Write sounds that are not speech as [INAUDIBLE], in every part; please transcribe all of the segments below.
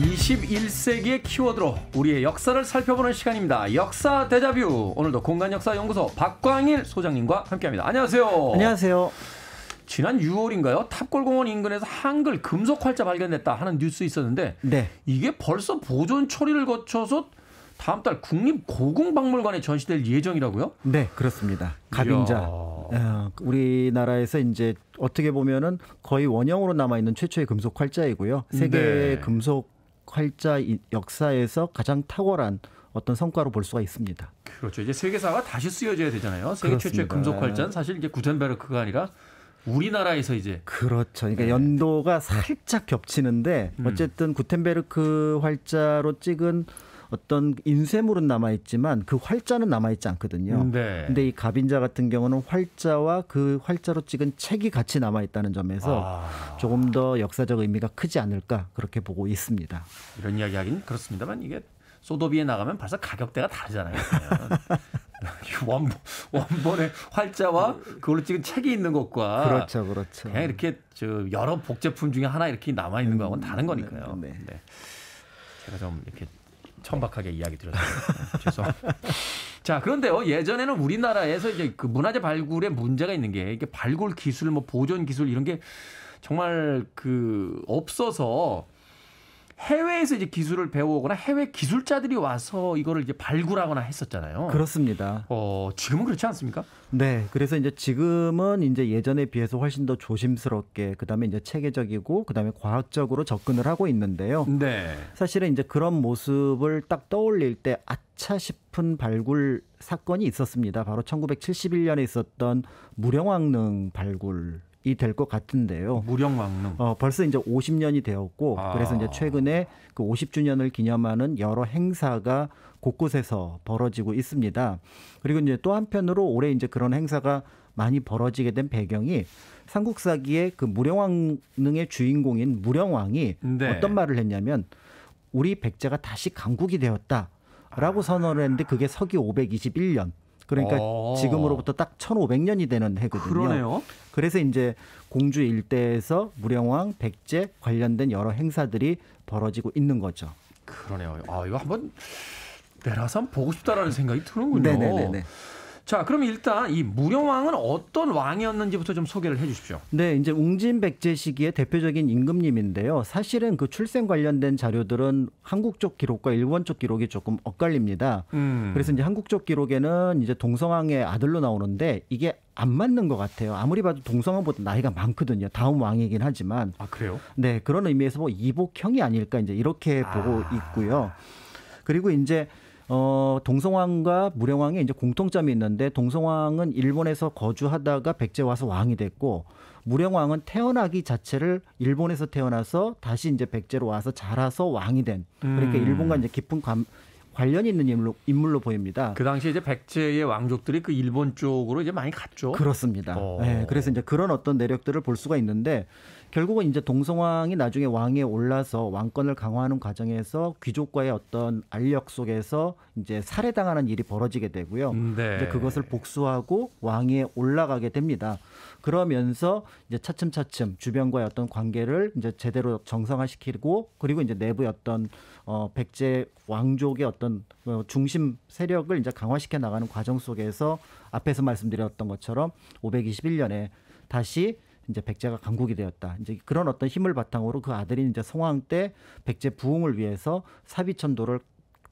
21세기의 키워드로 우리의 역사를 살펴보는 시간입니다. 역사 대자뷰. 오늘도 공간역사연구소 박광일 소장님과 함께합니다. 안녕하세요. 안녕하세요. 지난 6월인가요? 탑골공원 인근에서 한글 금속 활자 발견됐다 하는 뉴스 있었는데 네. 이게 벌써 보존 처리를 거쳐서 다음 달 국립고궁박물관에 전시될 예정이라고요? 네, 그렇습니다. 가빙자. 어, 우리나라에서 이제 어떻게 보면은 거의 원형으로 남아 있는 최초의 금속 활자이고요. 세계 네. 금속 활자 역사에서 가장 탁월한 어떤 성과로 볼 수가 있습니다. 그렇죠. 이제 세계사가 다시 쓰여져야 되잖아요. 세계 그렇습니다. 최초의 금속 활자는 사실 이게 구텐베르크가 아니라 우리나라에서 이제 그렇죠. 그러니까 네. 연도가 살짝 겹치는데 음. 어쨌든 음. 구텐베르크 활자로 찍은 어떤 인쇄물은 남아있지만 그 활자는 남아있지 않거든요. 음, 네. 근데 이 가빈자 같은 경우는 활자와 그 활자로 찍은 책이 같이 남아있다는 점에서 아. 조금 더 역사적 의미가 크지 않을까 그렇게 보고 있습니다. 이런 이야기 하긴 그렇습니다만 이게 소도비에 나가면 벌써 가격대가 다르잖아요. [LAUGHS] 원본, 원본의 활자와 그걸로 찍은 책이 있는 것과 그렇죠, 그렇죠. 그냥 이렇게 저 여러 복제품 중에 하나 이렇게 남아 있는 음, 거하고는 다른 거니까요. 네, 네. 네. 제가 좀 이렇게 천박하게 이야기 드렸습니다. 네, 죄송합니다. 자, 그런데요. 어, 예전에는 우리나라에서 이제 그 문화재 발굴에 문제가 있는 게 이게 발굴 기술 뭐 보존 기술 이런 게 정말 그 없어서 해외에서 이제 기술을 배워오거나 해외 기술자들이 와서 이거를 이제 발굴하거나 했었잖아요. 그렇습니다. 어, 지금은 그렇지 않습니까? 네. 그래서 이제 지금은 이제 예전에 비해서 훨씬 더 조심스럽게 그다음에 이제 체계적이고 그다음에 과학적으로 접근을 하고 있는데요. 네. 사실은 이제 그런 모습을 딱 떠올릴 때 아차 싶은 발굴 사건이 있었습니다. 바로 1971년에 있었던 무령왕릉 발굴 이될것 같은데요. 무력 망릉. 어, 벌써 이제 50년이 되었고 아. 그래서 이제 최근에 그 50주년을 기념하는 여러 행사가 곳곳에서 벌어지고 있습니다. 그리고 이제 또 한편으로 올해 이제 그런 행사가 많이 벌어지게 된 배경이 삼국사기의 그 무령왕릉의 주인공인 무령왕이 네. 어떤 말을 했냐면 우리 백제가 다시 강국이 되었다라고 아. 선언을 했는데 그게 서기 521년. 그러니까 오. 어. 지금으로부터 딱 1500년이 되는 해거든요. 그러네요. 그래서 이제 공주 일대에서 무령왕, 백제 관련된 여러 행사들이 벌어지고 있는 거죠. 그러네요. 아, 이거 한번 내라산 보고 싶다라는 생각이 드는군요. 네네네. 자, 그럼 일단 이 무령왕은 어떤 왕이었는지부터 좀 소개를 해 주십시오. 네, 이제 웅진백제 시기의 대표적인 임금님인데요. 사실은 그 출생 관련된 자료들은 한국 쪽 기록과 일본 쪽 기록이 조금 엇갈립니다. 음. 그래서 이제 한국 쪽 기록에는 이제 동성왕의 아들로 나오는데 이게 안 맞는 것 같아요. 아무리 봐도 동성왕보다 나이가 많거든요. 다음 왕이긴 하지만. 아 그래요? 네 그런 의미에서 뭐 이복형이 아닐까 이제 이렇게 보고 아. 있고요. 그리고 이제 어, 동성왕과 무령왕이 이제 공통점이 있는데 동성왕은 일본에서 거주하다가 백제 와서 왕이 됐고 무령왕은 태어나기 자체를 일본에서 태어나서 다시 이제 백제로 와서 자라서 왕이 된 그러니까 음. 일본과 이제 깊은 관, 관련이 있는 인물로, 인물로 보입니다. 그 당시 이제 백제의 왕족들이 그 일본 쪽으로 이제 많이 갔죠. 그렇습니다. 어. 네, 그래서 이제 그런 어떤 내력들을 볼 수가 있는데 결국은 이제 동성왕이 나중에 왕에 올라서 왕권을 강화하는 과정에서 귀족과의 어떤 알력 속에서 이제 살해당하는 일이 벌어지게 되고요. 음, 네. 이제 그것을 복수하고 왕에 올라가게 됩니다. 그러면서 이제 차츰차츰 주변과의 어떤 관계를 이제 제대로 정상화시키고 그리고 이제 내부의 어떤 어 백제 왕족의 어떤 어, 중심 세력을 이제 강화시켜 나가는 과정 속에서 앞에서 말씀드렸던 것처럼 521년에 다시 이제 백제가 강국이 되었다. 이제 그런 어떤 힘을 바탕으로 그 아들이 이제 성황 때 백제 부흥을 위해서 사비천도를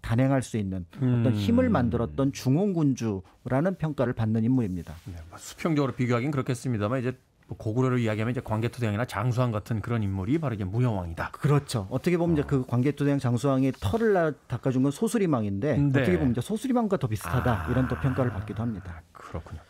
단행할 수 있는 어떤 음. 힘을 만들었던 중흥군주라는 평가를 받는 인물입니다. 네, 뭐 수평적으로 비교하긴 그렇겠습니다만 이제 뭐 고구려를 이야기하면 이제 광개토대왕이나 장수왕 같은 그런 인물이 바로 이제 무효왕이다. 그렇죠. 어떻게 보면 어. 이제 그 광개토대왕 장수왕이 털을 닦아준 건 소수리망인데 네. 어떻게 보면 이제 소수리망과 더 비슷하다 아. 이런 또 평가를 받기도 합니다. 그렇군요.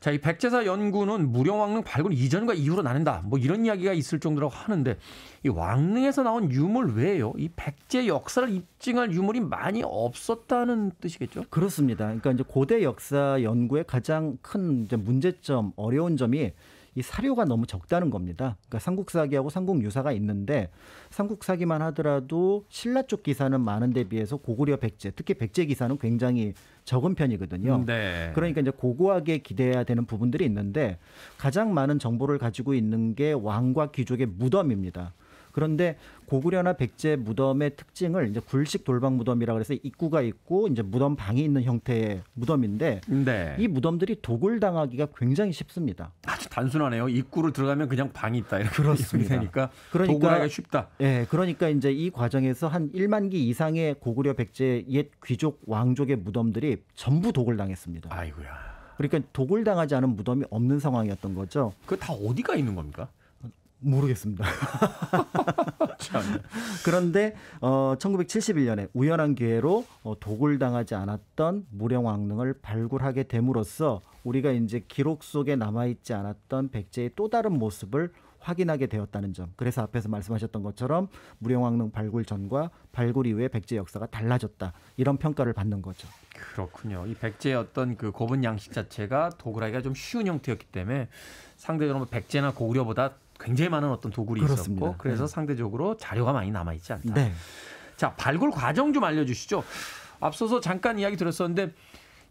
자, 이 백제사 연구는 무령왕릉 발굴 이전과 이후로 나뉜다. 뭐 이런 이야기가 있을 정도라고 하는데 이 왕릉에서 나온 유물 외에요. 이 백제 역사를 입증할 유물이 많이 없었다는 뜻이겠죠? 그렇습니다. 그러니까 이제 고대 역사 연구의 가장 큰 이제 문제점, 어려운 점이 이 사료가 너무 적다는 겁니다. 그러니까 삼국사기하고 삼국유사가 있는데 삼국사기만 하더라도 신라 쪽 기사는 많은데 비해서 고구려 백제, 특히 백제 기사는 굉장히 적은 편이거든요. 음, 네. 그러니까 이제 고고하게 기대해야 되는 부분들이 있는데 가장 많은 정보를 가지고 있는 게 왕과 귀족의 무덤입니다. 그런데 고구려나 백제 무덤의 특징을 이제 굴식 돌방 무덤이라 고해서 입구가 있고 이제 무덤 방이 있는 형태의 무덤인데 네. 이 무덤들이 도굴 당하기가 굉장히 쉽습니다. 아주 단순하네요. 입구로 들어가면 그냥 방이 있다 이렇게 그렇습니다. 되니까 그러니까 도굴하기 쉽다. 예, 그러니까 이제 이 과정에서 한 1만 기 이상의 고구려 백제 옛 귀족 왕족의 무덤들이 전부 도굴 당했습니다. 아이고야. 그러니까 도굴 당하지 않은 무덤이 없는 상황이었던 거죠. 그 다 어디가 있는 겁니까? 모르겠습니다. [LAUGHS] 그런데 어 1971년에 우연한 기회로 어, 독을 당하지 않았던 무령왕릉을 발굴하게 됨으로써 우리가 이제 기록 속에 남아 있지 않았던 백제의 또 다른 모습을 확인하게 되었다는 점. 그래서 앞에서 말씀하셨던 것처럼 무령왕릉 발굴 전과 발굴 이후의 백제 역사가 달라졌다. 이런 평가를 받는 거죠. 그렇군요. 이 백제의 어떤 그 고분 양식 자체가 도굴하기가 좀 쉬운 형태였기 때문에 상대적으로 뭐 백제나 고구려보다 굉장히 많은 어떤 도굴이 있었고 네. 그래서 네. 상대적으로 자료가 많이 남아 있지 않다. 네. 자 발굴 과정 좀 알려주시죠. 앞서서 잠깐 이야기 들었었는데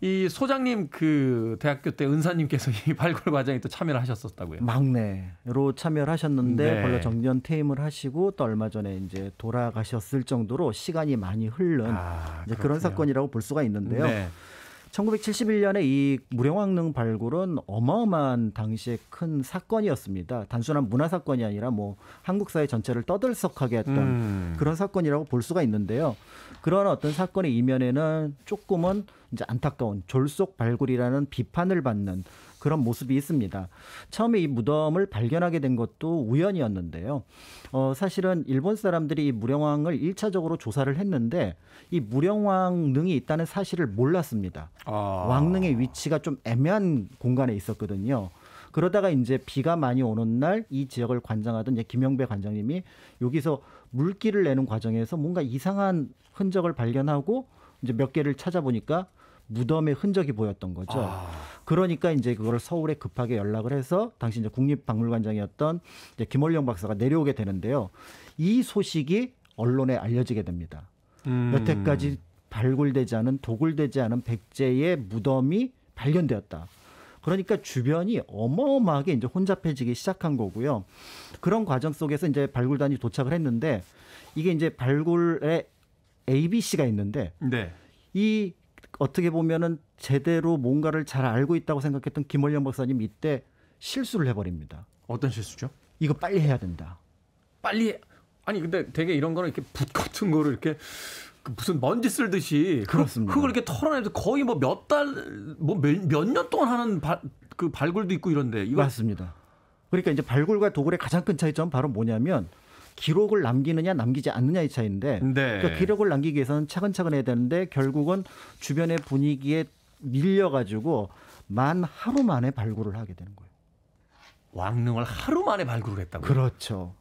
이 소장님 그 대학교 때 은사님께서 [LAUGHS] 이 발굴 과정에 또 참여를 하셨었다고요. 막내로 참여를 하셨는데 네. 벌써 정년 퇴임을 하시고 또 얼마 전에 이제 돌아가셨을 정도로 시간이 많이 흘른 아, 그런 사건이라고 볼 수가 있는데요. 네. 1971년에 이 무령왕릉 발굴은 어마어마한 당시에 큰 사건이었습니다. 단순한 문화 사건이 아니라 뭐 한국 사회 전체를 떠들썩하게 했던 음. 그런 사건이라고 볼 수가 있는데요. 그런 어떤 사건의 이면에는 조금은 이제 안타까운 졸속 발굴이라는 비판을 받는 그런 모습이 있습니다. 처음에 이 무덤을 발견하게 된 것도 우연이었는데요. 어, 사실은 일본 사람들이 이 무령왕을 일차적으로 조사를 했는데 이 무령왕 능이 있다는 사실을 몰랐습니다. 아. 왕릉의 위치가 좀 애매한 공간에 있었거든요. 그러다가 이제 비가 많이 오는 날 이 지역을 관장하던 이제 김영배 관장님이 여기서 물기를 내는 과정에서 뭔가 이상한 흔적을 발견하고 이제 몇 개를 찾아보니까 무덤의 흔적이 보였던 거죠. 아... 그러니까 이제 그걸 서울에 급하게 연락을 해서 당시 이제 국립박물관장이었던 이제 김월령 박사가 내려오게 되는데요. 이 소식이 언론에 알려지게 됩니다. 음. 여태까지 발굴되지 않은 도굴되지 않은 백제의 무덤이 발견되었다. 그러니까 주변이 어마어마하게 이제 혼잡해지기 시작한 거고요. 그런 과정 속에서 이제 발굴단이 도착을 했는데 이게 이제 발굴에 ABC가 있는데 네. 이 어떻게 보면은 제대로 뭔가를 잘 알고 있다고 생각했던 김월영 박사님 이때 실수를 해버립니다. 어떤 실수죠? 이거 빨리 해야 된다. 빨리 아니 근데 되게 이런 거는 이렇게 붓 같은 거를 이렇게 그 무슨 먼지 쓸듯이 그렇습니다. 그걸 이렇게 털어내도 거의 뭐 몇 달 뭐 몇 년 동안 하는 바, 그 발굴도 있고 이런데 이거 맞습니다. 그러니까 이제 발굴과 도굴의 가장 큰 차이점 바로 뭐냐면 기록을 남기느냐 남기지 않느냐의 차이인데 네. 그러니까 기록을 남기기 위해서는 차근차근 해야 되는데 결국은 주변의 분위기에 밀려가지고 만 하루 만에 발굴을 하게 되는 거예요. 왕릉을 하루 만에 발굴을 했다고요? 그렇죠.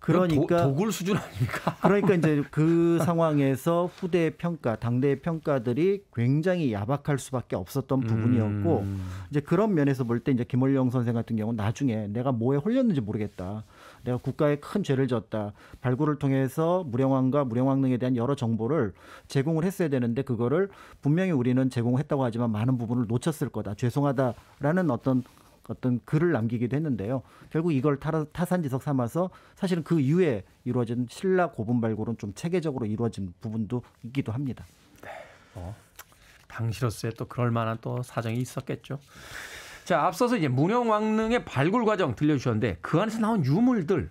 그러니까 도, 굴 수준 아닙니까? [LAUGHS] 그러니까 이제 그 상황에서 후대의 평가, 당대의 평가들이 굉장히 야박할 수밖에 없었던 부분이었고 음. 이제 그런 면에서 볼 때 이제 김월령 선생 같은 경우는 나중에 내가 뭐에 홀렸는지 모르겠다. 내가 국가에 큰 죄를 졌다. 발굴을 통해서 무령왕과 무령왕릉에 대한 여러 정보를 제공을 했어야 되는데 그거를 분명히 우리는 제공했다고 하지만 많은 부분을 놓쳤을 거다. 죄송하다라는 어떤 어떤 글을 남기기도 했는데요. 결국 이걸 타산지석 삼아서 사실은 그 이후에 이루어진 신라 고분 발굴은 좀 체계적으로 이루어진 부분도 있기도 합니다. 네. 어, 당시로서의 또 그럴 만한 또 사정이 있었겠죠. 자, 앞서서 이제 문영왕릉의 발굴 과정 들려주셨는데 그 안에서 나온 유물들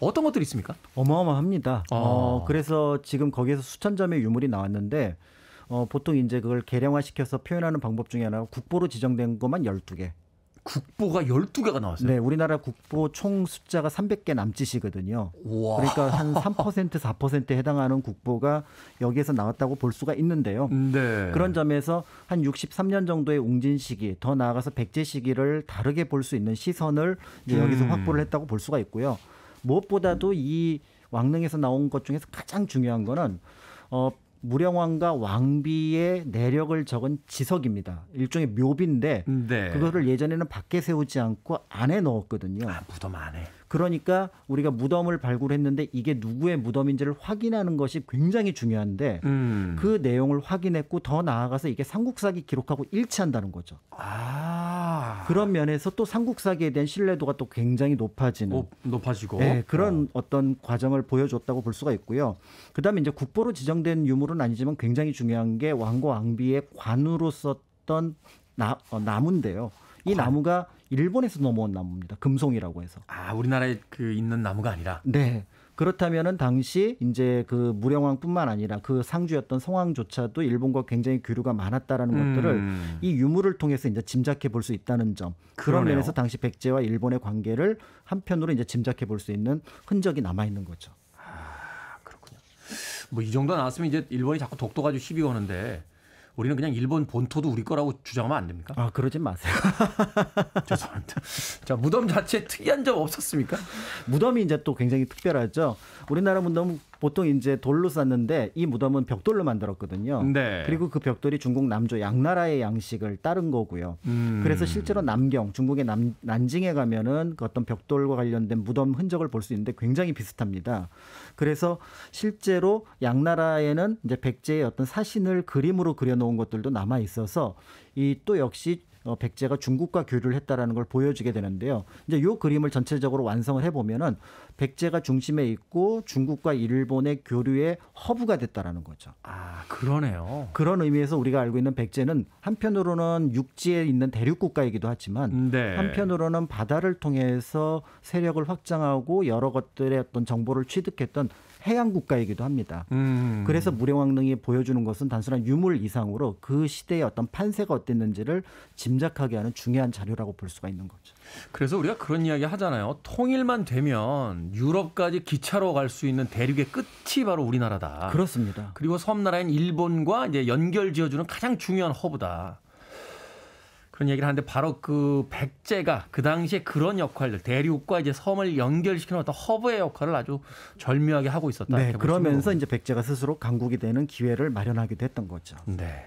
어떤 것들이 있습니까? 어마어마합니다. 아. 어, 그래서 지금 거기에서 수천 점의 유물이 나왔는데 어, 보통 이제 그걸 개량화시켜서 표현하는 방법 중에 하나가 국보로 지정된 것만 1 2개 국보가 12개가 나왔어요. 네, 우리나라 국보 총 숫자가 300개 남짓이거든요. 우와. 그러니까 한 3%, 4%에 해당하는 국보가 여기에서 나왔다고 볼 수가 있는데요. 네. 그런 점에서 한 63년 정도의 웅진 시기, 더 나아가서 백제 시기를 다르게 볼 수 있는 시선을 이제 여기서 음. 확보를 했다고 볼 수가 있고요. 무엇보다도 이 왕릉에서 나온 것 중에서 가장 중요한 거는 어 무령왕과 왕비의 내력을 적은 지석입니다. 일종의 묘비인데 네. 그거를 예전에는 밖에 세우지 않고 안에 넣었거든요. 아, 무덤 안에. 그러니까 우리가 무덤을 발굴했는데 이게 누구의 무덤인지를 확인하는 것이 굉장히 중요한데 음. 그 내용을 확인했고 더 나아가서 이게 삼국사기 기록하고 일치한다는 거죠. 아. 그런 면에서 또 삼국사기에 대한 신뢰도가 또 굉장히 높아지는 오, 높아지고 네, 그런 어. 떤 과정을 보여줬다고 볼 수가 있고요. 그다음에 이제 국보로 지정된 유물은 아니지만 굉장히 중요한 게왕고 왕비의 관으로 썼던 나, 어, 나무인데요. 이 관. 나무가 일본에서 넘어온 나무입니다. 금송이라고 해서. 아, 우리나라에 그 있는 나무가 아니라. 네. 그렇다면은 당시 이제 그 무령왕뿐만 아니라 그 상주였던 성왕조차도 일본과 굉장히 교류가 많았다라는 음. 것들을 이 유물을 통해서 이제 짐작해 볼 수 있다는 점 그런 그러네요. 면에서 당시 백제와 일본의 관계를 한편으로 이제 짐작해 볼 수 있는 흔적이 남아 있는 거죠. 아 그렇군요. 뭐 이 정도 나왔으면 이제 일본이 자꾸 독도 가지고 시비 거는데 우리는 그냥 일본 본토도 우리 거라고 주장하면 안 됩니까? 아 그러지 마세요. [LAUGHS] 죄송합니다. 자 무덤 자체 특이한 점 없었습니까? 무덤이 이제 또 굉장히 특별하죠. 우리나라 무덤 보통 이제 돌로 쌓는데이 무덤은 벽돌로 만들었거든요. 네. 그리고 그 벽돌이 중국 남조 양나라의 양식을 따른 거고요. 음. 그래서 실제로 남경 중국의 남, 난징에 가면은 그 어떤 벽돌과 관련된 무덤 흔적을 볼 수 있는데 굉장히 비슷합니다. 그래서 실제로 양나라에는 이제 백제의 어떤 사신을 그림으로 그려놓은 것들도 남아 있어서 이 또 역시 어, 백제가 중국과 교류를 했다라는 걸 보여주게 되는데요. 이제 요 그림을 전체적으로 완성을 해보면은 백제가 중심에 있고 중국과 일본의 교류의 허브가 됐다라는 거죠. 아 그러네요. 그런 의미에서 우리가 알고 있는 백제는 한편으로는 육지에 있는 대륙 국가이기도 하지만 음, 네. 한편으로는 바다를 통해서 세력을 확장하고 여러 것들의 어떤 정보를 취득했던 해양 국가이기도 합니다. 음. 그래서 무령왕릉이 보여주는 것은 단순한 유물 이상으로 그 시대의 어떤 판세가 어땠는지를 짐작하게 하는 중요한 자료라고 볼 수가 있는 거죠. 그래서 우리가 그런 이야기 하잖아요. 통일만 되면 유럽까지 기차로 갈 수 있는 대륙의 끝이 바로 우리나라다. 그렇습니다. 그리고 섬나라인 일본과 이제 연결 지어주는 가장 중요한 허브다. 그런 얘기를 하는데 바로 그 백제가 그 당시에 그런 역할들 대륙과 이제 섬을 연결시키는 어떤 허브의 역할을 아주 절묘하게 하고 있었다. 네, 그러면서 이제 백제가 스스로 강국이 되는 기회를 마련하기도 했던 거죠. 네.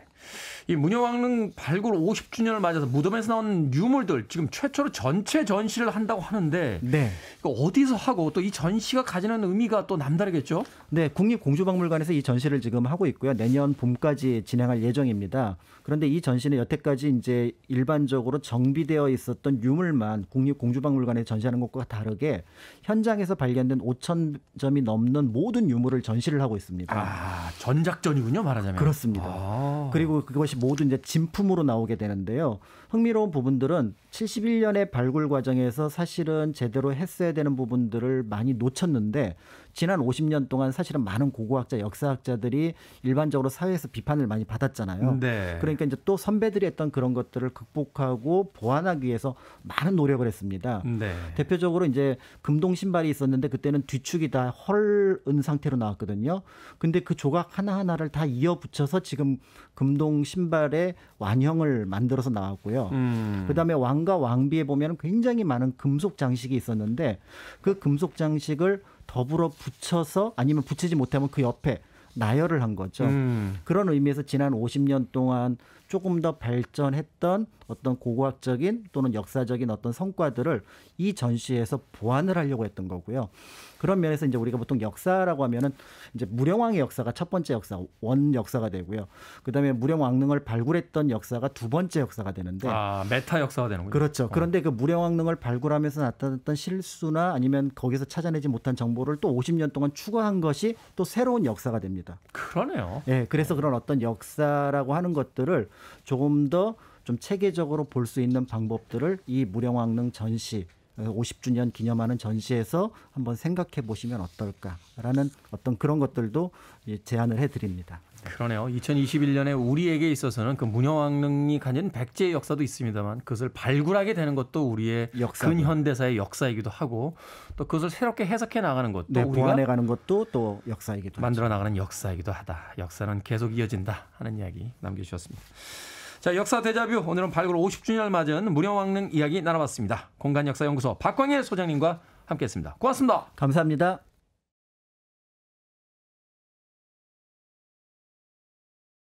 이문여왕릉 발굴 50주년을 맞아서 무덤에서 나온 유물들 지금 최초로 전체 전시를 한다고 하는데 네. 이거 어디서 하고 또 이 전시가 가지는 의미가 또 남다르겠죠? 네, 국립공주박물관에서 이 전시를 지금 하고 있고요. 내년 봄까지 진행할 예정입니다. 그런데 이 전시는 여태까지 이제 일반적으로 정비되어 있었던 유물만 국립공주박물관에 전시하는 것과 다르게 현장에서 발견된 5천 점이 넘는 모든 유물을 전시를 하고 있습니다. 아, 전작전이군요, 말하자면. 그렇습니다. 아. 그리고 그것이 것이 모두 이제 진품으로 나오게 되는데요. 흥미로운 부분들은 71년의 발굴 과정에서 사실은 제대로 했어야 되는 부분들을 많이 놓쳤는데 지난 50년 동안 사실은 많은 고고학자, 역사학자들이 일반적으로 사회에서 비판을 많이 받았잖아요. 네. 그러니까 이제 또 선배들이 했던 그런 것들을 극복하고 보완하기 위해서 많은 노력을 했습니다. 네. 대표적으로 이제 금동 신발이 있었는데 그때는 뒤축이 다 헐은 상태로 나왔거든요. 근데 그 조각 하나하나를 다 이어 붙여서 지금 금동 신발의 완형을 만들어서 나왔고요. 음. 그다음에 왕과 왕비에 보면 굉장히 많은 금속 장식이 있었는데 그 금속 장식을 더불어 붙여서 아니면 붙이지 못하면 그 옆에 나열을 한 거죠. 음. 그런 의미에서 지난 50년 동안 조금 더 발전했던 어떤 고고학적인 또는 역사적인 어떤 성과들을 이 전시에서 보완을 하려고 했던 거고요. 그런 면에서 이제 우리가 보통 역사라고 하면은 이제 무령왕의 역사가 첫 번째 역사, 원 역사가 되고요. 그다음에 무령왕릉을 발굴했던 역사가 두 번째 역사가 되는데 아, 메타 역사가 되는군요. 그렇죠. 어. 그런데 그 무령왕릉을 발굴하면서 나타났던 실수나 아니면 거기서 찾아내지 못한 정보를 또 50년 동안 추가한 것이 또 새로운 역사가 됩니다. 그러네요. 예, 네, 그래서 어. 그런 어떤 역사라고 하는 것들을 조금 더 좀 체계적으로 볼 수 있는 방법들을 이 무령왕릉 전시 50주년 어, 기념하는 전시에서 한번 생각해 보시면 어떨까라는 어떤 그런 것들도 제안을 해드립니다. 그러네요. 2021년에 우리에게 있어서는 그 문화왕릉이 가진 백제의 역사도 있습니다만 그것을 발굴하게 되는 것도 우리의 역사. 근현대사의 역사이기도 하고 또 그것을 새롭게 해석해 나가는 것도 네, 우리가 보완해 가는 것도 또 역사이기도 만들어 하죠. 나가는 역사이기도 하다. 역사는 계속 이어진다 하는 이야기 남겨주셨습니다. 자, 역사 대자뷰 오늘은 발굴 50주년 을 맞은 문화왕릉 이야기 나눠봤습니다. 공간역사연구소 박광일 소장님과 함께했습니다. 고맙습니다. 감사합니다.